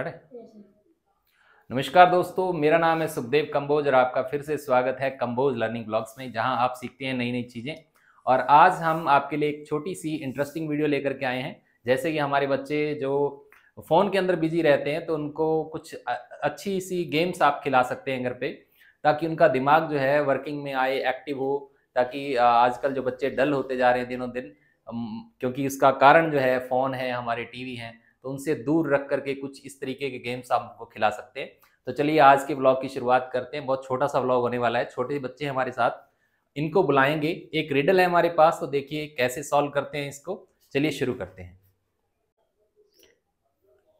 Start है नमस्कार दोस्तों मेरा नाम है सुखदेव कंबोज और आपका फिर से स्वागत है कंबोज लर्निंग ब्लॉग्स में जहां आप सीखते हैं नई नई चीज़ें और आज हम आपके लिए एक छोटी सी इंटरेस्टिंग वीडियो लेकर के आए हैं जैसे कि हमारे बच्चे जो फ़ोन के अंदर बिजी रहते हैं तो उनको कुछ अच्छी सी गेम्स आप खिला सकते हैं घर पे ताकि उनका दिमाग जो है वर्किंग में आए एक्टिव हो ताकि आजकल जो बच्चे डल होते जा रहे हैं दिनों दिन क्योंकि उसका कारण जो है फ़ोन है हमारे टीवी हैं तो उनसे दूर रख करके कुछ इस तरीके के गेम्स आप उनको खिला सकते हैं तो चलिए आज के ब्लॉग की शुरुआत करते हैं बहुत छोटा सा ब्लॉग होने वाला है छोटे बच्चे हमारे साथ इनको बुलाएंगे एक रिडल है हमारे पास तो देखिए कैसे सॉल्व करते हैं इसको चलिए शुरू करते हैं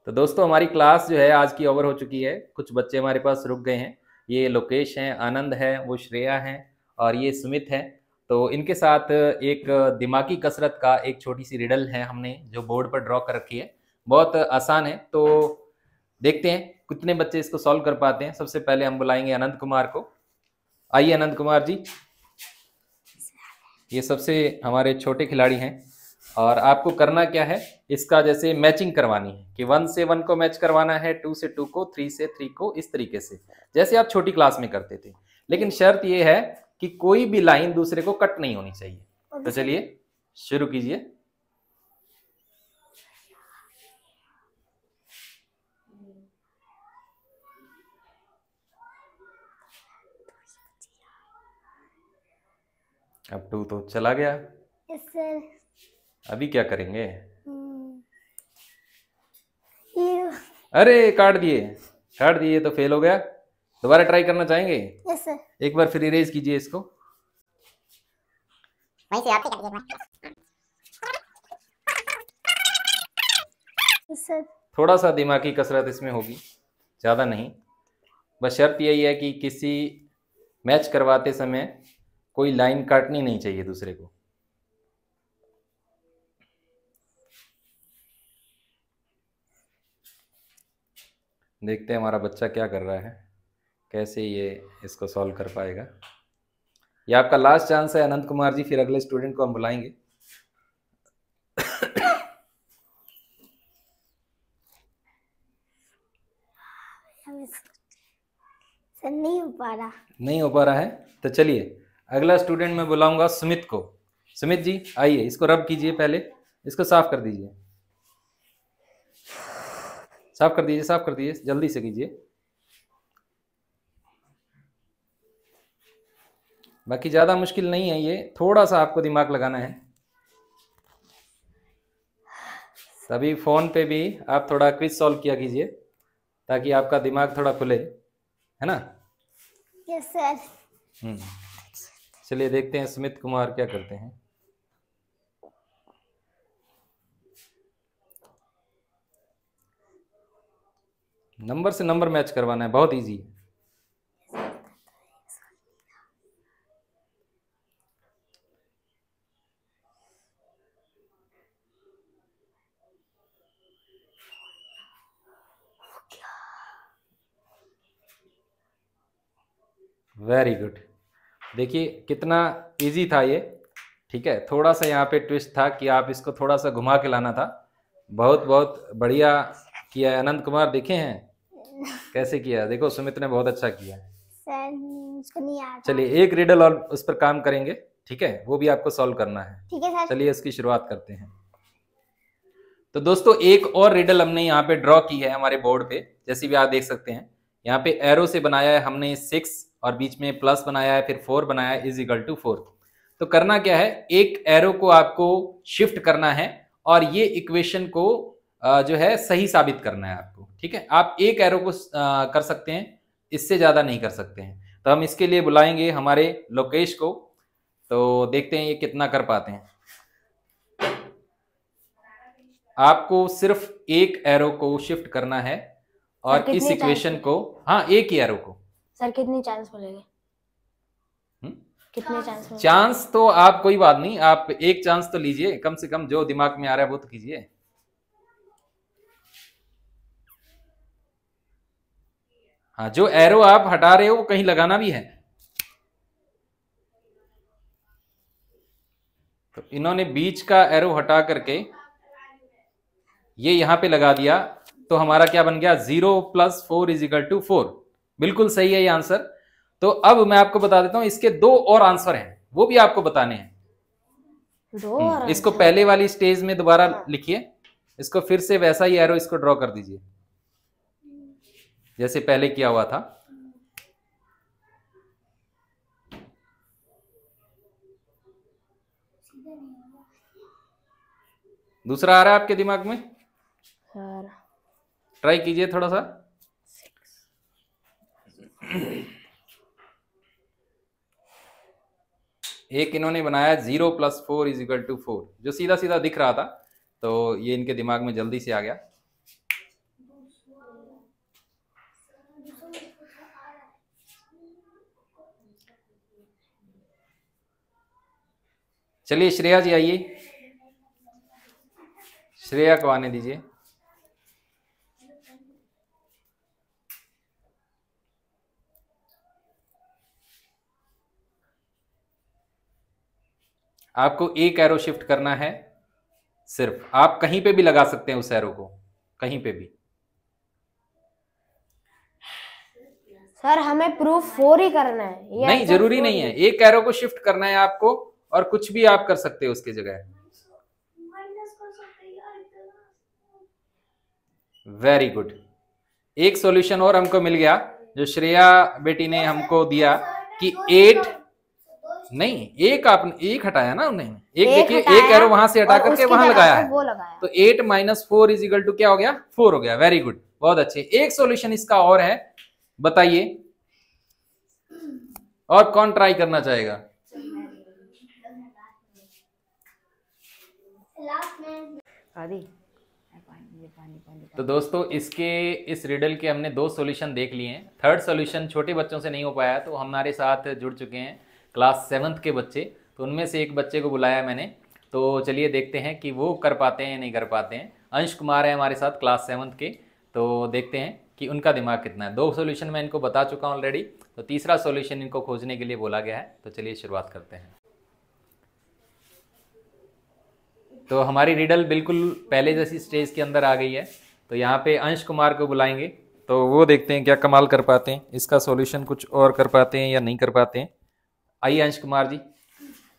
तो दोस्तों हमारी क्लास जो है आज की ओवर हो चुकी है कुछ बच्चे हमारे पास रुक गए हैं ये लोकेश हैं आनंद है वो श्रेया हैं और ये सुमित हैं तो इनके साथ एक दिमागी कसरत का एक छोटी सी रिडल है हमने जो बोर्ड पर ड्रॉ कर रखी है बहुत आसान है तो देखते हैं कितने बच्चे इसको सॉल्व कर पाते हैं सबसे पहले हम बुलाएंगे अनंत कुमार को आइए अनंत कुमार जी ये सबसे हमारे छोटे खिलाड़ी हैं और आपको करना क्या है इसका जैसे मैचिंग करवानी है कि वन से वन को मैच करवाना है टू से टू को थ्री से थ्री को इस तरीके से जैसे आप छोटी क्लास में करते थे लेकिन शर्त यह है कि कोई भी लाइन दूसरे को कट नहीं होनी चाहिए तो चलिए शुरू कीजिए अब टू तो चला गया yes, sir. अभी क्या करेंगे hmm. अरे काट दिए काट दिए तो फेल हो गया दोबारा ट्राई करना चाहेंगे yes, sir. एक बार फिर इरेज कीजिए इसको वहीं से थोड़ा सा दिमागी कसरत इसमें होगी ज़्यादा नहीं बस शर्त यही है कि किसी मैच करवाते समय कोई लाइन काटनी नहीं चाहिए दूसरे को देखते हैं हमारा बच्चा क्या कर रहा है कैसे ये इसको सॉल्व कर पाएगा ये आपका लास्ट चांस है अनंत कुमार जी फिर अगले स्टूडेंट को हम बुलाएंगे हाँ, नहीं हो पा रहा नहीं हो पा रहा है तो चलिए अगला स्टूडेंट मैं बुलाऊंगा सुमित को सुमित जी आइए इसको रब कीजिए पहले इसको साफ कर दीजिए साफ कर दीजिए साफ कर दीजिए जल्दी से कीजिए बाकी ज़्यादा मुश्किल नहीं है ये थोड़ा सा आपको दिमाग लगाना है तभी फ़ोन पे भी आप थोड़ा क्विज सॉल्व किया कीजिए ताकि आपका दिमाग थोड़ा खुले है ना यस सर चलिए देखते हैं सुमित कुमार क्या करते हैं नंबर से नंबर मैच करवाना है बहुत इजी है गुड देखिए कितना इजी था ये ठीक है थोड़ा सा यहाँ पे ट्विस्ट था कि आप इसको थोड़ा सा घुमा के लाना था बहुत बहुत बढ़िया किया अनंत कुमार देखे हैं कैसे किया देखो सुमित ने बहुत अच्छा किया चलिए एक रिडल और उस पर काम करेंगे ठीक है वो भी आपको सॉल्व करना है ठीक है चलिए इसकी शुरुआत करते हैं तो दोस्तों एक और रिडल हमने यहाँ पे ड्रॉ की है हमारे बोर्ड पे जैसे भी आप देख सकते हैं यहाँ पे एरो से बनाया है हमने सिक्स और बीच में प्लस बनाया है फिर फोर बनाया इज इक्वल टू फोर तो करना क्या है एक एरो को आपको शिफ्ट करना है और ये इक्वेशन को जो है सही साबित करना है आपको ठीक है आप एक एरो को कर सकते हैं इससे ज़्यादा नहीं कर सकते हैं तो हम इसके लिए बुलाएंगे हमारे लोकेश को तो देखते हैं ये कितना कर पाते हैं आपको सिर्फ एक एरो को शिफ्ट करना है और इस इक्वेशन को हाँ एक ही एरो को सर कितने चांस मिलेंगे हम्म? कितने चांस चांस तो आप कोई बात नहीं आप एक चांस तो लीजिए कम से कम जो दिमाग में आ रहा है वो तो कीजिए हाँ जो एरो आप हटा रहे हो वो कहीं लगाना भी है तो इन्होंने बीच का एरो हटा करके ये यहां पे लगा दिया तो हमारा क्या बन गया zero plus four is equal to four बिल्कुल सही है ये आंसर तो अब मैं आपको बता देता हूं इसके दो और आंसर हैं वो भी आपको बताने हैं दो हम्म, और इसको पहले वाली स्टेज में दोबारा हाँ। लिखिए इसको फिर से वैसा ही एरो इसको ड्रॉ कर दीजिए जैसे पहले किया हुआ था दूसरा आ रहा है आपके दिमाग में ट्राई कीजिए थोड़ा सा एक इन्होंने बनाया zero plus four is equal to four जो सीधा सीधा दिख रहा था तो ये इनके दिमाग में जल्दी से आ गया चलिए श्रेया जी आइए श्रेया को आने दीजिए आपको एक एरो शिफ्ट करना है सिर्फ आप कहीं पे भी लगा सकते हैं उस एरो को कहीं पे भी सर हमें प्रूफ फोर ही करना है नहीं जरूरी नहीं है एक एरो को शिफ्ट करना है आपको और कुछ भी आप कर सकते हो उसकी जगह वेरी गुड एक सॉल्यूशन और हमको मिल गया जो श्रेया बेटी ने हमको दिया कि एट नहीं एक आपने एक हटाया ना उन्हें एक देखिए एक एरो वहां से हटा करके वहां लगाया है तो eight minus four is equal to क्या हो गया फोर हो गया वेरी गुड बहुत अच्छे एक सॉल्यूशन इसका और है बताइए और कौन ट्राई करना चाहेगा तो दोस्तों इसके इस रिडल के हमने दो सॉल्यूशन देख लिए हैं थर्ड सॉल्यूशन छोटे बच्चों से नहीं हो पाया तो हमारे साथ जुड़ चुके हैं क्लास सेवन्थ के बच्चे तो उनमें से एक बच्चे को बुलाया मैंने तो चलिए देखते हैं कि वो कर पाते हैं या नहीं कर पाते हैं अंश कुमार है हमारे साथ क्लास सेवन्थ के तो देखते हैं कि उनका दिमाग कितना है दो सोल्यूशन मैं इनको बता चुका हूँ ऑलरेडी तो तीसरा सोल्यूशन इनको खोजने के लिए बोला गया है तो चलिए शुरुआत करते हैं तो हमारी रिडल बिल्कुल पहले जैसी स्टेज के अंदर आ गई है तो यहाँ पे अंश कुमार को बुलाएंगे तो वो देखते हैं क्या कमाल कर पाते हैं इसका सॉल्यूशन कुछ और कर पाते हैं या नहीं कर पाते हैं आइए अंश कुमार जी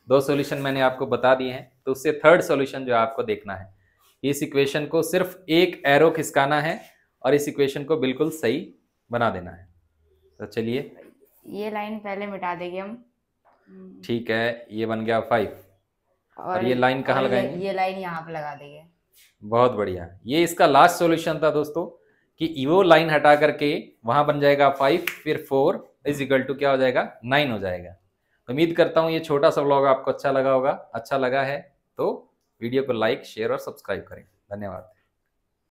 दो सॉल्यूशन मैंने आपको बता दिए हैं तो उससे थर्ड सॉल्यूशन जो आपको देखना है इस इक्वेशन को सिर्फ एक एरो खिसकाना है और इस इक्वेशन को बिल्कुल सही बना देना है तो चलिए ये लाइन पहले मिटा देंगे हम ठीक है ये बन गया फाइव और, और ये लाइन कहाँ लगाएंगे ये लाइन यहाँ पर लगा देंगे बहुत बढ़िया ये इसका लास्ट सॉल्यूशन था दोस्तों कि वो लाइन हटा करके वहां बन जाएगा फाइव फिर फोर इज इक्वल टू क्या हो जाएगा नाइन हो जाएगा उम्मीद करता हूँ ये छोटा सा ब्लॉग आपको अच्छा लगा होगा अच्छा लगा है तो वीडियो को लाइक शेयर और सब्सक्राइब करें धन्यवाद